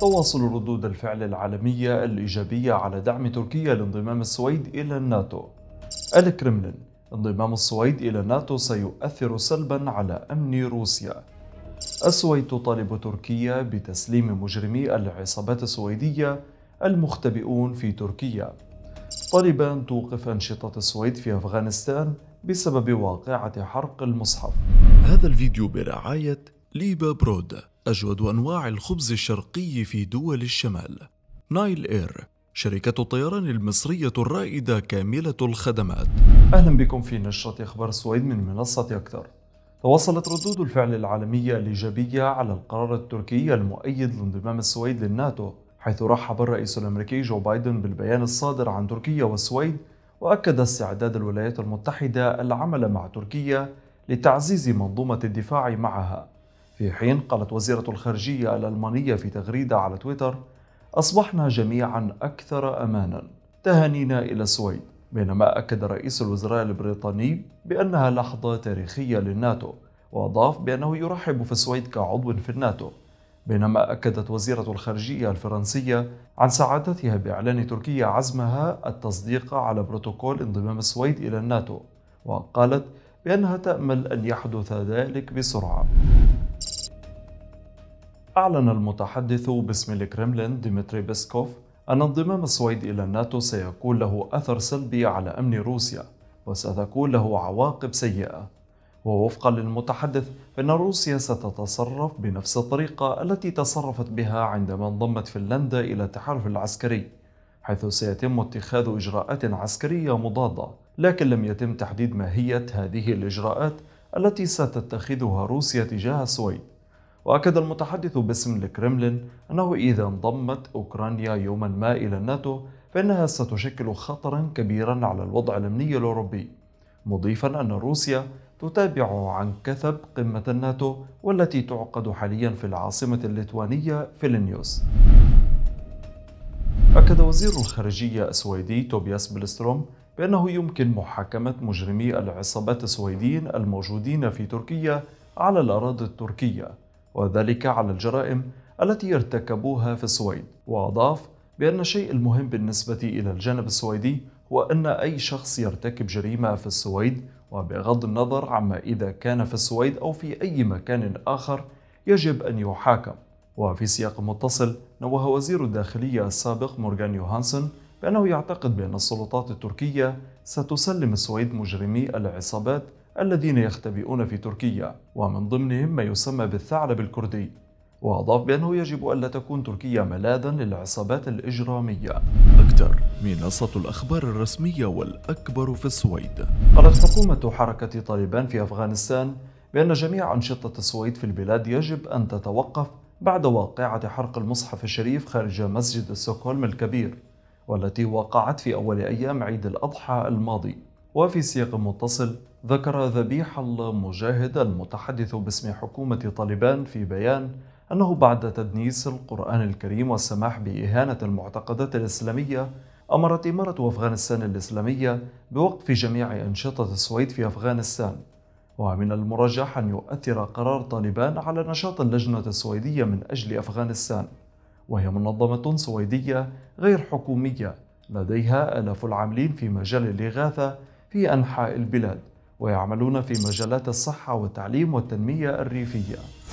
تواصل ردود الفعل العالمية الإيجابية على دعم تركيا لانضمام السويد إلى الناتو الكرملين انضمام السويد إلى الناتو سيؤثر سلبا على أمن روسيا السويد تطالب تركيا بتسليم مجرمي العصابات السويدية المختبئون في تركيا طالبان توقف أنشطة السويد في أفغانستان بسبب واقعة حرق المصحف هذا الفيديو برعاية ليبا برود أجود أنواع الخبز الشرقي في دول الشمال نايل إير شركة الطيران المصرية الرائدة كاملة الخدمات أهلا بكم في نشرة أخبار السويد من منصة أكثر تواصلت ردود الفعل العالمية الإيجابية على القرار التركي المؤيد لانضمام السويد للناتو حيث رحب الرئيس الأمريكي جو بايدن بالبيان الصادر عن تركيا والسويد وأكد استعداد الولايات المتحدة العمل مع تركيا لتعزيز منظومة الدفاع معها في حين قالت وزيرة الخارجية الألمانية في تغريدة على تويتر أصبحنا جميعا أكثر أمانا تهانينا إلى السويد بينما أكد رئيس الوزراء البريطاني بأنها لحظة تاريخية للناتو وأضاف بأنه يرحب في السويد كعضو في الناتو بينما أكدت وزيرة الخارجية الفرنسية عن سعادتها بإعلان تركيا عزمها التصديق على بروتوكول انضمام السويد إلى الناتو وقالت بأنها تأمل أن يحدث ذلك بسرعة أعلن المتحدث باسم الكرملين ديمتري بيسكوف أن انضمام السويد إلى الناتو سيكون له أثر سلبي على أمن روسيا وستكون له عواقب سيئة ووفقا للمتحدث فإن روسيا ستتصرف بنفس الطريقة التي تصرفت بها عندما انضمت فنلندا إلى التحالف العسكري حيث سيتم اتخاذ إجراءات عسكرية مضادة لكن لم يتم تحديد ماهية هذه الإجراءات التي ستتخذها روسيا تجاه السويد وأكد المتحدث باسم الكرملين أنه إذا انضمت أوكرانيا يوما ما إلى الناتو فإنها ستشكل خطرا كبيرا على الوضع الأمني الأوروبي مضيفا أن روسيا تتابع عن كثب قمة الناتو والتي تعقد حاليا في العاصمة الليتوانية فيلنيوس أكد وزير الخارجية السويدي توبياس بلستروم بأنه يمكن محاكمة مجرمي العصابات السويديين الموجودين في تركيا على الأراضي التركية وذلك على الجرائم التي ارتكبوها في السويد وأضاف بأن الشيء المهم بالنسبة إلى الجانب السويدي هو أن أي شخص يرتكب جريمة في السويد وبغض النظر عما إذا كان في السويد أو في أي مكان آخر يجب أن يحاكم وفي سياق متصل نوه وزير الداخلية السابق مورغان يوهانسون بأنه يعتقد بأن السلطات التركية ستسلم السويد مجرمي العصابات الذين يختبئون في تركيا ومن ضمنهم ما يسمى بالثعلب الكردي وأضاف بأنه يجب ألا تكون تركيا ملاذا للعصابات الإجرامية أكتر منصة الأخبار الرسمية والأكبر في السويد قالت حكومة حركة طالبان في أفغانستان بأن جميع أنشطة السويد في البلاد يجب أن تتوقف بعد واقعة حرق المصحف الشريف خارج مسجد ستوكهولم الكبير والتي وقعت في أول أيام عيد الأضحى الماضي وفي سياق متصل ذكر ذبيح الله مجاهد المتحدث باسم حكومة طالبان في بيان أنه بعد تدنيس القرآن الكريم والسماح بإهانة المعتقدات الإسلامية أمرت إمارة أفغانستان الإسلامية بوقف جميع أنشطة السويد في أفغانستان ومن المرجح أن يؤثر قرار طالبان على نشاط اللجنة السويدية من أجل أفغانستان وهي منظمة سويدية غير حكومية لديها آلاف العاملين في مجال الإغاثة في أنحاء البلاد ويعملون في مجالات الصحة والتعليم والتنمية الريفية